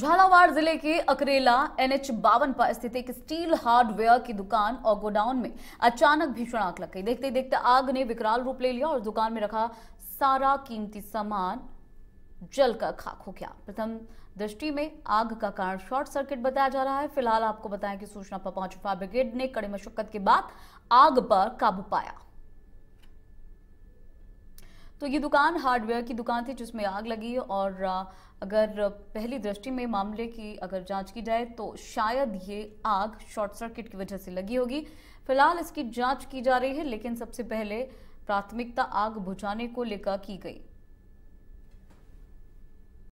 झालावाड़ जिले के अकरेला एनएच बावन पर स्थित एक स्टील हार्डवेयर की दुकान और गोडाउन में अचानक भीषण आग लग गई देखते देखते आग ने विकराल रूप ले लिया और दुकान में रखा सारा कीमती सामान जलकर खाक हो गया प्रथम दृष्टि में आग का कारण शॉर्ट सर्किट बताया जा रहा है फिलहाल आपको बताएं कि सूचना पर पहुंची फायर ब्रिगेड ने कड़ी मशक्कत के बाद आग पर काबू पाया तो ये दुकान हार्डवेयर की दुकान थी जिसमें आग लगी और अगर पहली दृष्टि में मामले की अगर जांच की जाए तो शायद ये आग शॉर्ट सर्किट की वजह से लगी होगी फिलहाल इसकी जांच की जा रही है लेकिन सबसे पहले प्राथमिकता आग बुझाने को लेकर की गई